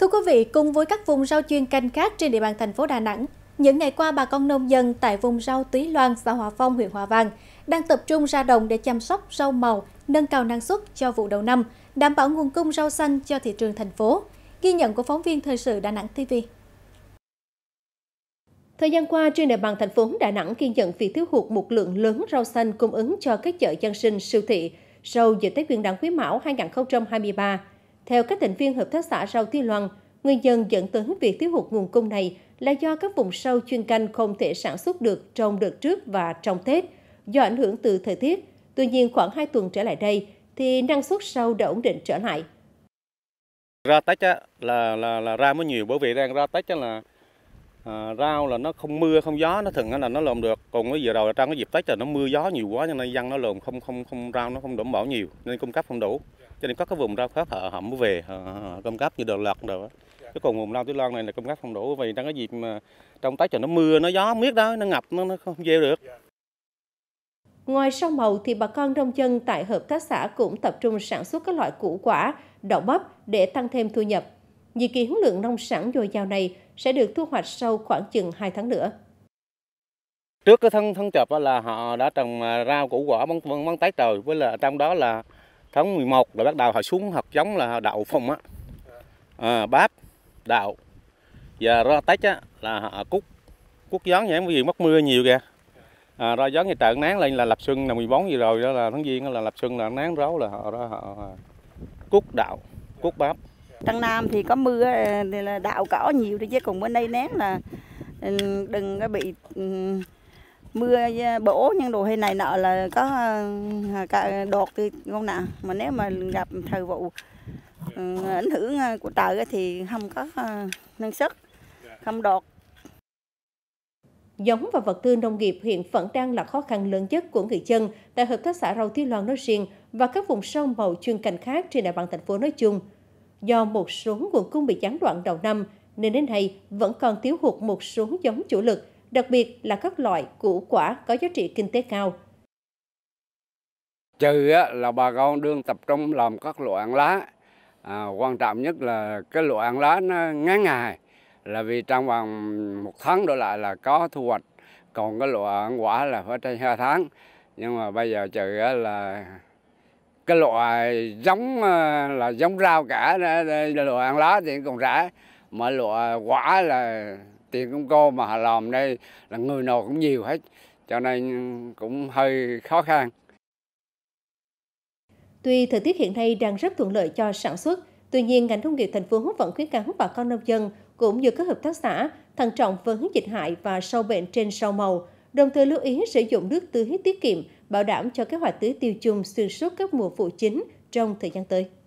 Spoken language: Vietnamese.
Thưa quý vị, cùng với các vùng rau chuyên canh khác trên địa bàn thành phố Đà Nẵng, những ngày qua bà con nông dân tại vùng rau Túy Loan, xã Hòa Phong, huyện Hòa Vang đang tập trung ra đồng để chăm sóc rau màu, nâng cao năng suất cho vụ đầu năm, đảm bảo nguồn cung rau xanh cho thị trường thành phố. Ghi nhận của phóng viên thời sự Đà Nẵng TV. Thời gian qua, trên địa bàn thành phố Đà Nẵng ghi nhận việc thiếu hụt một lượng lớn rau xanh cung ứng cho các chợ dân sinh, siêu thị sau dịp Tết Nguyên đán Quý Mão 2023. Theo các thành viên Hợp tác xã rau Tuy Loan, nguyên nhân dẫn tới việc thiếu hụt nguồn cung này là do các vùng sâu chuyên canh không thể sản xuất được trong đợt trước và trong Tết do ảnh hưởng từ thời tiết. Tuy nhiên khoảng 2 tuần trở lại đây thì năng suất sâu đã ổn định trở lại. Ra Tết á, là, là, là ra mới nhiều bởi vì đang ra Tết á, là à, rau là nó không mưa không gió nó thường là nó lồm được còn cái giờ đầu là trong cái dịp tết là nó mưa gió nhiều quá cho nên dân nó lồm không không không rau nó không đảm bảo nhiều nên cung cấp không đủ cho nên có cái vùng rau khác họ họ mới về họ, họ cung cấp như đợt lợt rồi chứ còn vùng rau tứ loan này là cung cấp không đủ vì trong cái dịp mà trong tết trời nó mưa nó gió miết đó nó ngập nó, nó không gieo được Ngoài rau màu thì bà con nông dân tại hợp tác xã cũng tập trung sản xuất các loại củ quả, đậu bắp để tăng thêm thu nhập. Dự kiến lượng nông sản dồi dào này sẽ được thu hoạch sau khoảng chừng 2 tháng nữa. Trước cái tháng tháng chập là họ đã trồng à, rau củ quả bắn bắn tái trời với là trong đó là tháng 11 là bắt đầu họ xuống hạt giống là đậu phồng á. Ừ. À, bắp, đậu. Và rau tách á là họ cúc cúc gión nhãn vì mất mưa nhiều kìa. À, rau gión thì trận nắng lên là lập xuân là 14 gì rồi đó là tháng giêng là lập xuân là nắng ráo là họ, họ, họ à, cúc đậu, cúc bắp. Trăng Nam thì có mưa ờ, thì là đạo cỏ nhiều đi chứ còn bên đây nén là ừ, đừng có bị ừ, mưa ờ, bổ nhưng đồ hay này nọ là có ờ, cả đột thì không nào mà nếu mà gặp thời vụ ừ, ảnh hưởng của trời thì không có năng suất không đột Giống và vật tư nông nghiệp hiện vẫn đang là khó khăn lớn nhất của người dân tại Hợp tác xã Rau Thi Loan nói riêng và các vùng sâu màu chuyên canh khác trên địa bàn thành phố nói chung do một số nguồn cung bị gián đoạn đầu năm, nên đến nay vẫn còn thiếu hụt một số giống chủ lực, đặc biệt là các loại củ quả có giá trị kinh tế cao. Trừ là bà con đương tập trung làm các loại ăn lá. À, quan trọng nhất là cái loại ăn lá nó ngắn ngày là vì trong vòng một tháng đổ lại là có thu hoạch còn cái loại ăn quả là phải trên hai tháng nhưng mà bây giờ trừ là cái loại giống ờ, là giống rau cả loại ăn lá thì còn rẻ mà loại quả là tiền công cô mà họ làm đây là người nào cũng nhiều hết cho nên cũng hơi khó khăn Tuy thời tiết hiện nay đang rất thuận lợi cho sản xuất, tuy nhiên ngành nông nghiệp thành phố vẫn khuyến cáo bà con nông dân cũng như các hợp tác xã thận trọng với dịch hại và sâu bệnh trên sâu màu, đồng thời lưu ý sử dụng nước tưới tiết kiệm bảo đảm cho kế hoạch tưới tiêu chung xuyên suốt các mùa vụ chính trong thời gian tới.